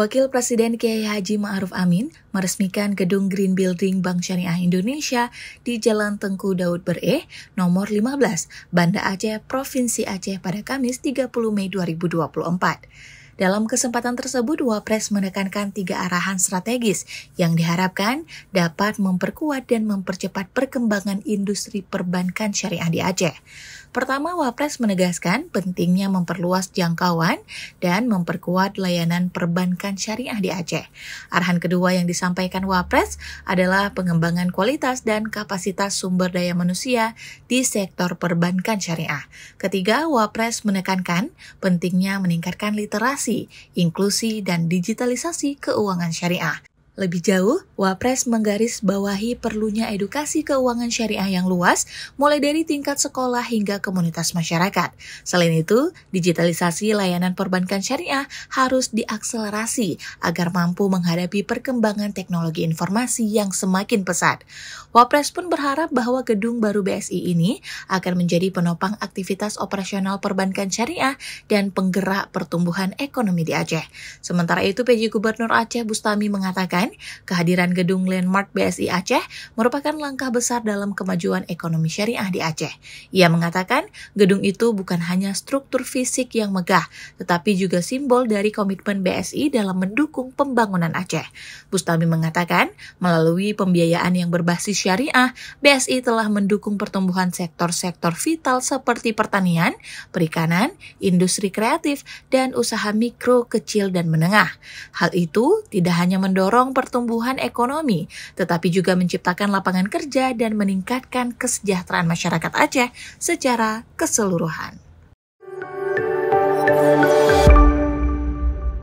Wakil Presiden Kiai Haji Ma'ruf Amin meresmikan gedung Green Building Bank Syariah Indonesia di Jalan Tengku Daud Bereh, nomor 15, Banda Aceh, Provinsi Aceh pada Kamis 30 Mei 2024. Dalam kesempatan tersebut, Wapres menekankan tiga arahan strategis yang diharapkan dapat memperkuat dan mempercepat perkembangan industri perbankan syariah di Aceh. Pertama, Wapres menegaskan pentingnya memperluas jangkauan dan memperkuat layanan perbankan syariah di Aceh. Arahan kedua yang disampaikan Wapres adalah pengembangan kualitas dan kapasitas sumber daya manusia di sektor perbankan syariah. Ketiga, Wapres menekankan pentingnya meningkatkan literasi inklusi, dan digitalisasi keuangan syariah. Lebih jauh, Wapres menggaris bawahi perlunya edukasi keuangan syariah yang luas, mulai dari tingkat sekolah hingga komunitas masyarakat. Selain itu, digitalisasi layanan perbankan syariah harus diakselerasi agar mampu menghadapi perkembangan teknologi informasi yang semakin pesat. Wapres pun berharap bahwa gedung baru BSI ini akan menjadi penopang aktivitas operasional perbankan syariah dan penggerak pertumbuhan ekonomi di Aceh. Sementara itu, PJ Gubernur Aceh Bustami mengatakan Bank, kehadiran gedung landmark BSI Aceh merupakan langkah besar dalam kemajuan ekonomi syariah di Aceh. Ia mengatakan, gedung itu bukan hanya struktur fisik yang megah, tetapi juga simbol dari komitmen BSI dalam mendukung pembangunan Aceh. Bustami mengatakan, melalui pembiayaan yang berbasis syariah, BSI telah mendukung pertumbuhan sektor-sektor vital seperti pertanian, perikanan, industri kreatif, dan usaha mikro, kecil, dan menengah. Hal itu tidak hanya mendorong mendorong pertumbuhan ekonomi, tetapi juga menciptakan lapangan kerja dan meningkatkan kesejahteraan masyarakat Aceh secara keseluruhan.